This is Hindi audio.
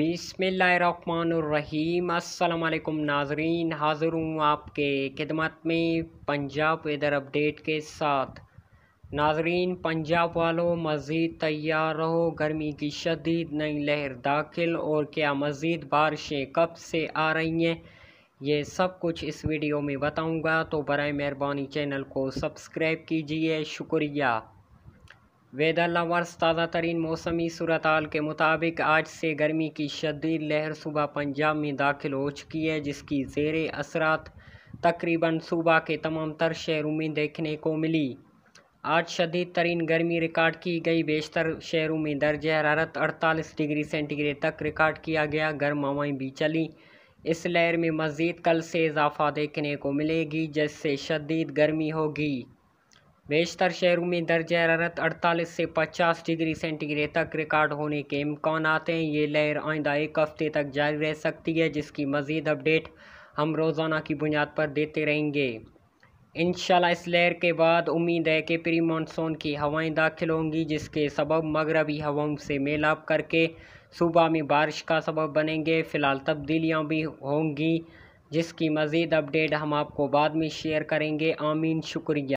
बिसमीम अल्लाम नाजरीन हाज़िर हूँ आपके खिदमत में पंजाब वेदर अपडेट के साथ नाजरीन पंजाब वालों मज़ीद तैयार रहो गर्मी की शदीद नई लहर दाखिल और क्या मज़ीद बारिशें कब से आ रही हैं ये सब कुछ इस वीडियो में बताऊँगा तो बर मेहरबानी चैनल को सब्सक्राइब कीजिए शुक्रिया वेदर लवर्स ताज़ा तरीन मौसमी सूरत के मुताबिक आज से गर्मी की शदीद लहर सुबह पंजाब में दाखिल हो चुकी है जिसकी जेर असरात तकरीबन सूबा के तमाम तर शहरों में देखने को मिली आज शदीद तरीन गर्मी रिकॉर्ड की गई बेशतर शहरों में दर्ज हरारत अड़तालीस डिग्री सेंटीग्रेड तक रिकॉर्ड किया गया गर्म हवाएँ भी चली इस लहर में मज़ीद कल से इजाफा देखने को मिलेगी जिससे शदीद गर्मी होगी बेशतर शहरों में दर्ज हरारत अड़तालीस से पचास डिग्री सेंटीग्रेड तक रिकॉर्ड होने के इम्कान हैं ये लहर आइंदा एक हफ्ते तक जारी रह सकती है जिसकी मज़ीद अपडेट हम रोज़ाना की बुनियाद पर देते रहेंगे इन इस लहर के बाद उम्मीद है कि प्री मानसून की हवाएं दाखिल होंगी जिसके सबब मगरबी हवाओं से मेलाप करके सुबह में बारिश का सबब बनेंगे फ़िलहाल तब्दीलियाँ भी होंगी जिसकी मज़ीद अपडेट हम आपको बाद में शेयर करेंगे आमीन शुक्रिया